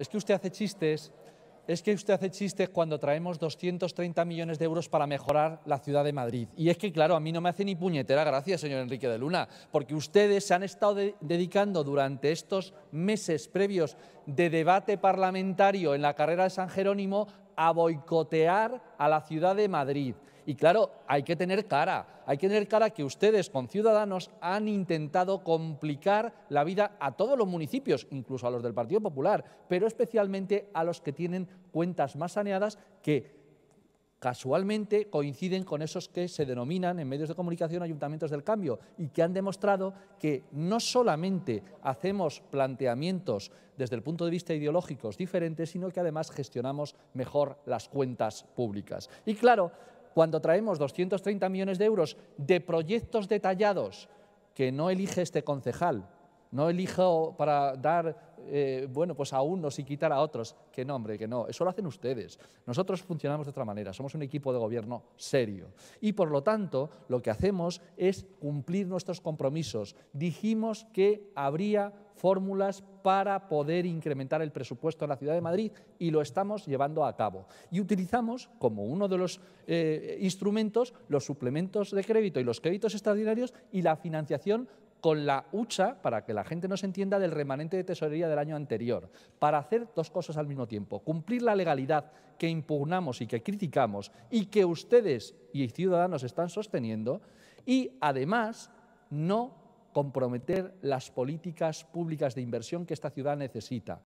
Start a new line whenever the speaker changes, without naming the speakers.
Es que usted hace chistes, es que usted hace chistes cuando traemos 230 millones de euros para mejorar la ciudad de Madrid. Y es que, claro, a mí no me hace ni puñetera gracia, señor Enrique de Luna, porque ustedes se han estado dedicando durante estos meses previos de debate parlamentario en la carrera de San Jerónimo a boicotear a la ciudad de Madrid. Y claro, hay que tener cara, hay que tener cara que ustedes con Ciudadanos han intentado complicar la vida a todos los municipios, incluso a los del Partido Popular, pero especialmente a los que tienen cuentas más saneadas que casualmente coinciden con esos que se denominan en medios de comunicación ayuntamientos del cambio y que han demostrado que no solamente hacemos planteamientos desde el punto de vista ideológicos diferentes, sino que además gestionamos mejor las cuentas públicas. Y claro, cuando traemos 230 millones de euros de proyectos detallados que no elige este concejal, no elijo para dar eh, bueno, pues a unos y quitar a otros. Que no, hombre, que no. Eso lo hacen ustedes. Nosotros funcionamos de otra manera. Somos un equipo de gobierno serio. Y por lo tanto, lo que hacemos es cumplir nuestros compromisos. Dijimos que habría fórmulas para poder incrementar el presupuesto en la Ciudad de Madrid y lo estamos llevando a cabo. Y utilizamos como uno de los eh, instrumentos los suplementos de crédito y los créditos extraordinarios y la financiación con la hucha, para que la gente no se entienda, del remanente de tesorería del año anterior, para hacer dos cosas al mismo tiempo, cumplir la legalidad que impugnamos y que criticamos y que ustedes y ciudadanos están sosteniendo, y además no comprometer las políticas públicas de inversión que esta ciudad necesita.